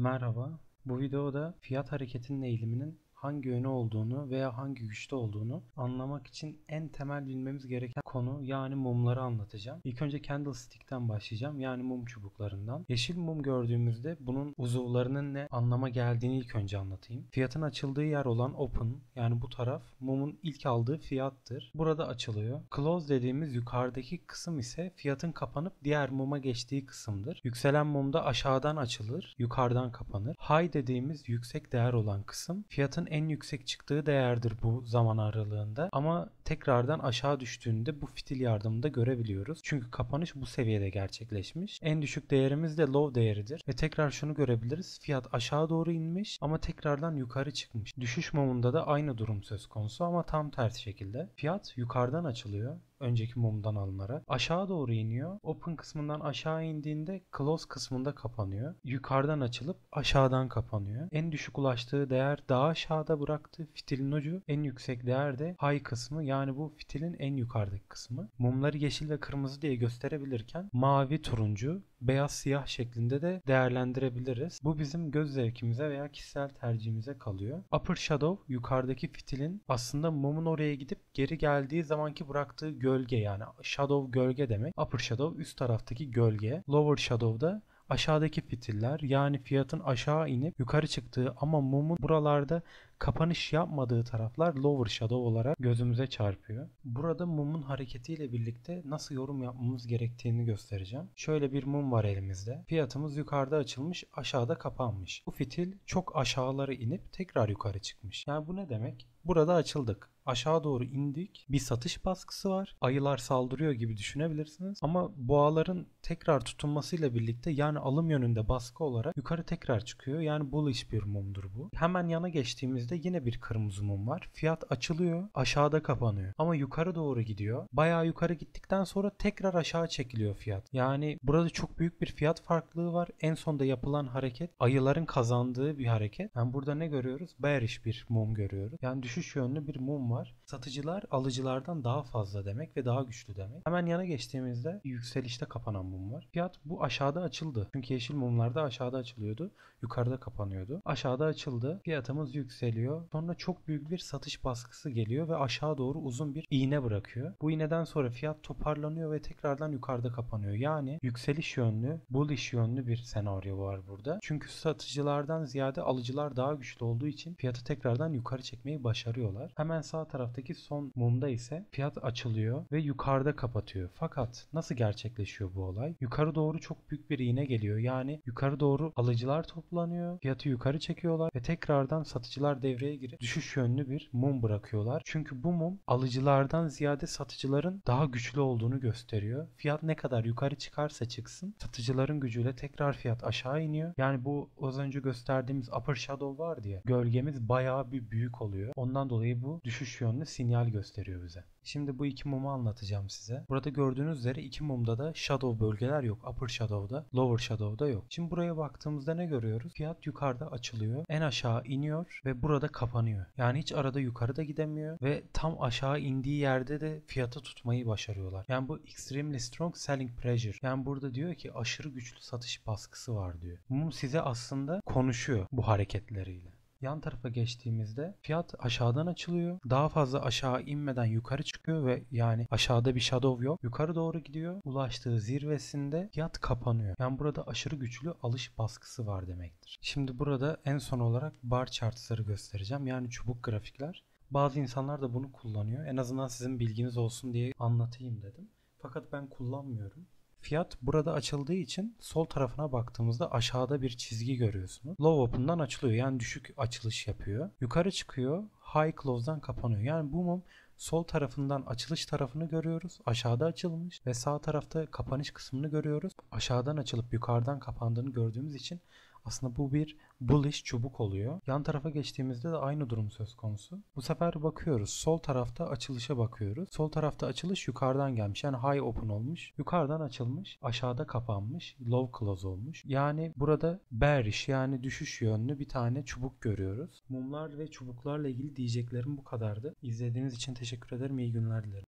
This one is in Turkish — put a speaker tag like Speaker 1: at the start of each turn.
Speaker 1: Merhaba. Bu videoda fiyat hareketinin eğiliminin hangi yönü olduğunu veya hangi güçte olduğunu anlamak için en temel bilmemiz gereken konu yani mumları anlatacağım. İlk önce candlestick'ten başlayacağım yani mum çubuklarından. Yeşil mum gördüğümüzde bunun uzuvlarının ne anlama geldiğini ilk önce anlatayım. Fiyatın açıldığı yer olan open yani bu taraf mumun ilk aldığı fiyattır. Burada açılıyor. Close dediğimiz yukarıdaki kısım ise fiyatın kapanıp diğer muma geçtiği kısımdır. Yükselen mumda aşağıdan açılır, yukarıdan kapanır. High dediğimiz yüksek değer olan kısım fiyatın en yüksek çıktığı değerdir bu zaman aralığında. Ama tekrardan aşağı düştüğünde bu fitil yardımında görebiliyoruz. Çünkü kapanış bu seviyede gerçekleşmiş. En düşük değerimiz de low değeridir ve tekrar şunu görebiliriz. Fiyat aşağı doğru inmiş ama tekrardan yukarı çıkmış. Düşüş mumunda da aynı durum söz konusu ama tam tersi şekilde. Fiyat yukarıdan açılıyor önceki mumdan alınarak. Aşağı doğru iniyor. Open kısmından aşağı indiğinde close kısmında kapanıyor. Yukarıdan açılıp aşağıdan kapanıyor. En düşük ulaştığı değer daha aşağıda bıraktı. Fitilin ucu en yüksek değer de high kısmı yani yani bu fitilin en yukarıdaki kısmı. Mumları yeşil ve kırmızı diye gösterebilirken mavi, turuncu, beyaz, siyah şeklinde de değerlendirebiliriz. Bu bizim göz zevkimize veya kişisel tercihimize kalıyor. Upper Shadow yukarıdaki fitilin aslında mumun oraya gidip geri geldiği zamanki bıraktığı gölge yani shadow gölge demek. Upper Shadow üst taraftaki gölge. Lower Shadow da aşağıdaki fitiller yani fiyatın aşağı inip yukarı çıktığı ama mumun buralarda kapanış yapmadığı taraflar lower shadow olarak gözümüze çarpıyor. Burada mumun hareketiyle birlikte nasıl yorum yapmamız gerektiğini göstereceğim. Şöyle bir mum var elimizde. Fiyatımız yukarıda açılmış, aşağıda kapanmış. Bu fitil çok aşağılara inip tekrar yukarı çıkmış. Yani bu ne demek? Burada açıldık aşağı doğru indik. Bir satış baskısı var. Ayılar saldırıyor gibi düşünebilirsiniz. Ama boğaların tekrar tutunmasıyla birlikte yani alım yönünde baskı olarak yukarı tekrar çıkıyor. Yani bullish bir mumdur bu. Hemen yana geçtiğimizde yine bir kırmızı mum var. Fiyat açılıyor. Aşağıda kapanıyor. Ama yukarı doğru gidiyor. Bayağı yukarı gittikten sonra tekrar aşağı çekiliyor fiyat. Yani burada çok büyük bir fiyat farklılığı var. En sonda yapılan hareket ayıların kazandığı bir hareket. Yani burada ne görüyoruz? Bearish bir mum görüyoruz. Yani düşüş yönlü bir mum var var. Satıcılar alıcılardan daha fazla demek ve daha güçlü demek. Hemen yana geçtiğimizde yükselişte kapanan mum var. Fiyat bu aşağıda açıldı. Çünkü yeşil mumlarda aşağıda açılıyordu. Yukarıda kapanıyordu. Aşağıda açıldı. Fiyatımız yükseliyor. Sonra çok büyük bir satış baskısı geliyor ve aşağı doğru uzun bir iğne bırakıyor. Bu iğneden sonra fiyat toparlanıyor ve tekrardan yukarıda kapanıyor. Yani yükseliş yönlü, bullish yönlü bir senaryo var burada. Çünkü satıcılardan ziyade alıcılar daha güçlü olduğu için fiyatı tekrardan yukarı çekmeyi başarıyorlar. Hemen sağ taraftaki son mumda ise fiyat açılıyor ve yukarıda kapatıyor. Fakat nasıl gerçekleşiyor bu olay? Yukarı doğru çok büyük bir iğne geliyor. Yani yukarı doğru alıcılar toplanıyor. Fiyatı yukarı çekiyorlar ve tekrardan satıcılar devreye girip düşüş yönlü bir mum bırakıyorlar. Çünkü bu mum alıcılardan ziyade satıcıların daha güçlü olduğunu gösteriyor. Fiyat ne kadar yukarı çıkarsa çıksın satıcıların gücüyle tekrar fiyat aşağı iniyor. Yani bu az önce gösterdiğimiz upper shadow var diye gölgemiz bayağı bir büyük oluyor. Ondan dolayı bu düşüş 3 yönlü sinyal gösteriyor bize. Şimdi bu iki mumu anlatacağım size. Burada gördüğünüz üzere iki mumda da shadow bölgeler yok. Upper shadow'da, lower shadow'da yok. Şimdi buraya baktığımızda ne görüyoruz? Fiyat yukarıda açılıyor, en aşağı iniyor ve burada kapanıyor. Yani hiç arada yukarıda gidemiyor ve tam aşağı indiği yerde de fiyatı tutmayı başarıyorlar. Yani bu extremely strong selling pressure. Yani burada diyor ki aşırı güçlü satış baskısı var diyor. Mum size aslında konuşuyor bu hareketleriyle. Yan tarafa geçtiğimizde fiyat aşağıdan açılıyor. Daha fazla aşağı inmeden yukarı çıkıyor ve yani aşağıda bir shadow yok. Yukarı doğru gidiyor. Ulaştığı zirvesinde fiyat kapanıyor. Yani burada aşırı güçlü alış baskısı var demektir. Şimdi burada en son olarak bar chartları göstereceğim. Yani çubuk grafikler. Bazı insanlar da bunu kullanıyor. En azından sizin bilginiz olsun diye anlatayım dedim. Fakat ben kullanmıyorum. Fiyat burada açıldığı için sol tarafına baktığımızda aşağıda bir çizgi görüyorsunuz. Low open'dan açılıyor yani düşük açılış yapıyor. Yukarı çıkıyor high close'dan kapanıyor. Yani bu mum sol tarafından açılış tarafını görüyoruz. Aşağıda açılmış ve sağ tarafta kapanış kısmını görüyoruz. Aşağıdan açılıp yukarıdan kapandığını gördüğümüz için aslında bu bir bullish çubuk oluyor. Yan tarafa geçtiğimizde de aynı durum söz konusu. Bu sefer bakıyoruz. Sol tarafta açılışa bakıyoruz. Sol tarafta açılış yukarıdan gelmiş. Yani high open olmuş. Yukarıdan açılmış. Aşağıda kapanmış. Low close olmuş. Yani burada bearish yani düşüş yönlü bir tane çubuk görüyoruz. Mumlar ve çubuklarla ilgili diyeceklerim bu kadardı. İzlediğiniz için teşekkür ederim. İyi günler dilerim.